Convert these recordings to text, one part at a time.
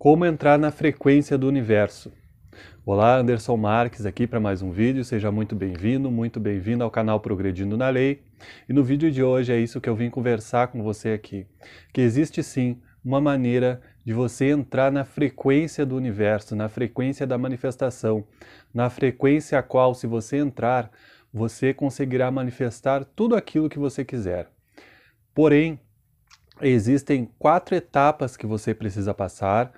Como entrar na frequência do universo. Olá, Anderson Marques aqui para mais um vídeo. Seja muito bem-vindo, muito bem-vindo ao canal Progredindo na Lei. E no vídeo de hoje é isso que eu vim conversar com você aqui, que existe sim uma maneira de você entrar na frequência do universo, na frequência da manifestação, na frequência a qual se você entrar, você conseguirá manifestar tudo aquilo que você quiser. Porém, existem quatro etapas que você precisa passar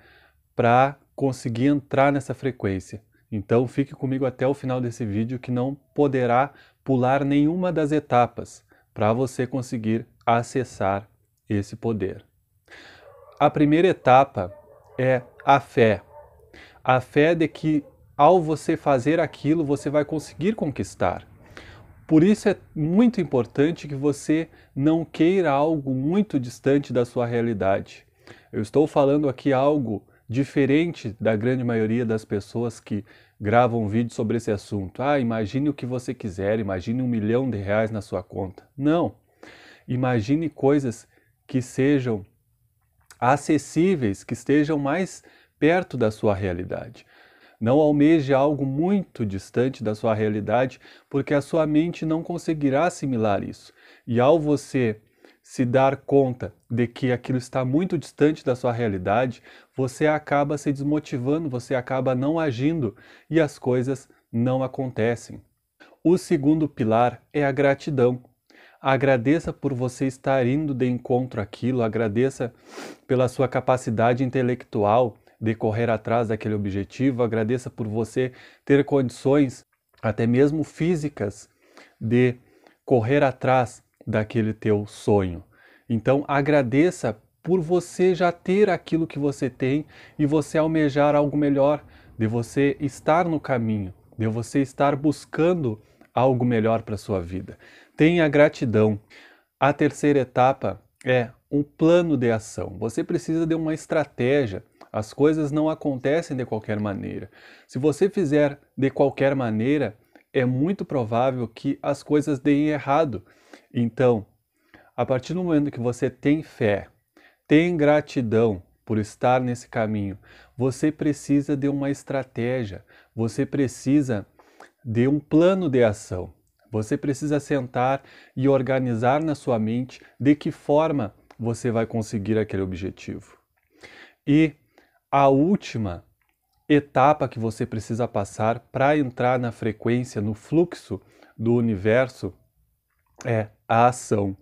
para conseguir entrar nessa frequência. Então fique comigo até o final desse vídeo que não poderá pular nenhuma das etapas para você conseguir acessar esse poder. A primeira etapa é a fé. A fé de que ao você fazer aquilo, você vai conseguir conquistar. Por isso é muito importante que você não queira algo muito distante da sua realidade. Eu estou falando aqui algo diferente da grande maioria das pessoas que gravam um vídeo sobre esse assunto. Ah, imagine o que você quiser, imagine um milhão de reais na sua conta. Não. Imagine coisas que sejam acessíveis, que estejam mais perto da sua realidade. Não almeje algo muito distante da sua realidade, porque a sua mente não conseguirá assimilar isso. E ao você se dar conta de que aquilo está muito distante da sua realidade, você acaba se desmotivando, você acaba não agindo e as coisas não acontecem. O segundo pilar é a gratidão. Agradeça por você estar indo de encontro àquilo, agradeça pela sua capacidade intelectual, de correr atrás daquele objetivo, agradeça por você ter condições, até mesmo físicas, de correr atrás daquele teu sonho. Então, agradeça por você já ter aquilo que você tem e você almejar algo melhor, de você estar no caminho, de você estar buscando algo melhor para sua vida. Tenha gratidão. A terceira etapa é um plano de ação, você precisa de uma estratégia. As coisas não acontecem de qualquer maneira. Se você fizer de qualquer maneira, é muito provável que as coisas deem errado. Então, a partir do momento que você tem fé, tem gratidão por estar nesse caminho, você precisa de uma estratégia, você precisa de um plano de ação. Você precisa sentar e organizar na sua mente de que forma você vai conseguir aquele objetivo. E a última etapa que você precisa passar para entrar na frequência, no fluxo do universo, é a ação.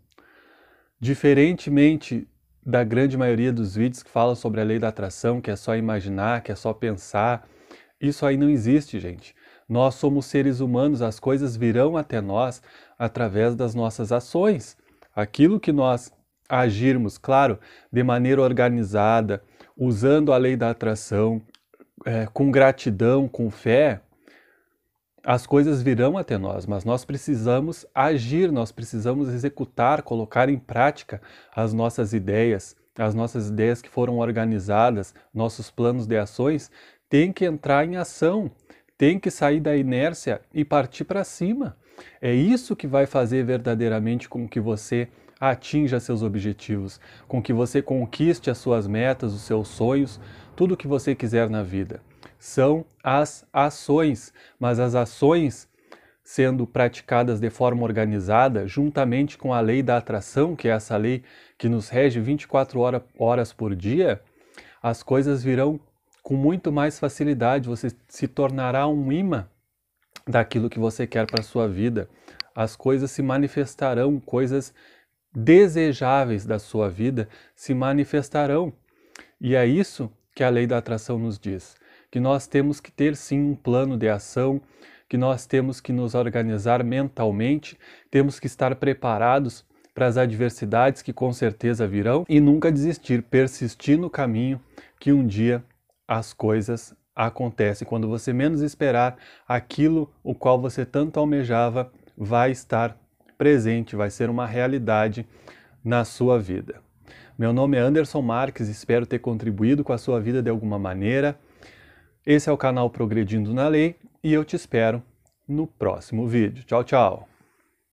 Diferentemente da grande maioria dos vídeos que fala sobre a lei da atração, que é só imaginar, que é só pensar, isso aí não existe, gente. Nós somos seres humanos, as coisas virão até nós através das nossas ações. Aquilo que nós agirmos, claro, de maneira organizada, usando a lei da atração, é, com gratidão, com fé, as coisas virão até nós, mas nós precisamos agir, nós precisamos executar, colocar em prática as nossas ideias, as nossas ideias que foram organizadas, nossos planos de ações, tem que entrar em ação, tem que sair da inércia e partir para cima. É isso que vai fazer verdadeiramente com que você atinja seus objetivos, com que você conquiste as suas metas, os seus sonhos, tudo o que você quiser na vida. São as ações, mas as ações sendo praticadas de forma organizada, juntamente com a lei da atração, que é essa lei que nos rege 24 hora, horas por dia, as coisas virão com muito mais facilidade, você se tornará um imã daquilo que você quer para a sua vida. As coisas se manifestarão, coisas desejáveis da sua vida se manifestarão. E é isso que a lei da atração nos diz, que nós temos que ter sim um plano de ação, que nós temos que nos organizar mentalmente, temos que estar preparados para as adversidades que com certeza virão e nunca desistir, persistir no caminho que um dia as coisas acontece. Quando você menos esperar, aquilo o qual você tanto almejava vai estar presente, vai ser uma realidade na sua vida. Meu nome é Anderson Marques, espero ter contribuído com a sua vida de alguma maneira. Esse é o canal Progredindo na Lei e eu te espero no próximo vídeo. Tchau, tchau!